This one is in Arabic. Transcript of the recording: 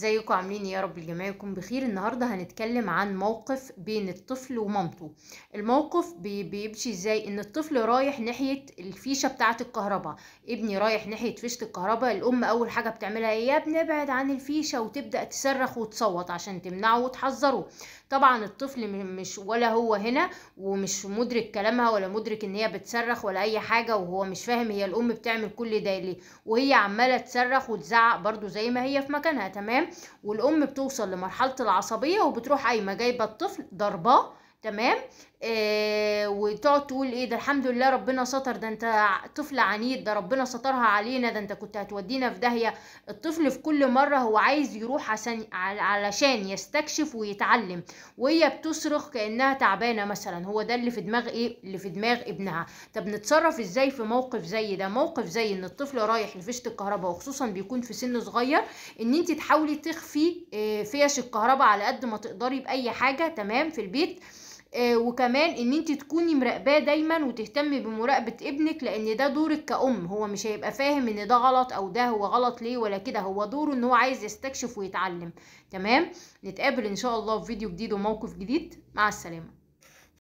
ازيكم عاملين ايه يا رب الجميع يكون بخير النهارده هنتكلم عن موقف بين الطفل ومامته الموقف بيمشي ازاي ان الطفل رايح ناحيه الفيشه بتاعه الكهرباء ابني رايح ناحيه فيشه الكهرباء الام اول حاجه بتعملها ايه؟ يا ابني ابعد عن الفيشه وتبدا تصرخ وتصوت عشان تمنعه وتحذره طبعا الطفل مش ولا هو هنا ومش مدرك كلامها ولا مدرك ان هي بتصرخ ولا اي حاجه وهو مش فاهم هي الام بتعمل كل ده ليه وهي عماله تصرخ وتزعق برده زي ما هي في مكانها تمام والام بتوصل لمرحله العصبيه وبتروح قايمه جايبه الطفل ضرباه تمام آه وتقعد تقول ايه ده الحمد لله ربنا ستر ده انت طفل عنيد ده ربنا سترها علينا ده انت كنت هتودينا في داهيه الطفل في كل مره هو عايز يروح عشان علشان يستكشف ويتعلم وهي بتصرخ كانها تعبانه مثلا هو ده اللي في دماغ ايه اللي في دماغ ابنها طب نتصرف ازاي في موقف زي ده موقف زي ان الطفل رايح لفيشه الكهرباء وخصوصا بيكون في سن صغير ان انت تحاولي تخفي آه، فيش الكهرباء على قد ما تقدري باي حاجه تمام في البيت آه، وكمان ان انت تكوني مراقباه دايما وتهتمي بمراقبه ابنك لان ده دورك كأم هو مش هيبقى فاهم ان ده غلط او ده هو غلط ليه ولا كده هو دوره ان هو عايز يستكشف ويتعلم تمام نتقابل ان شاء الله في فيديو جديد وموقف جديد مع السلامه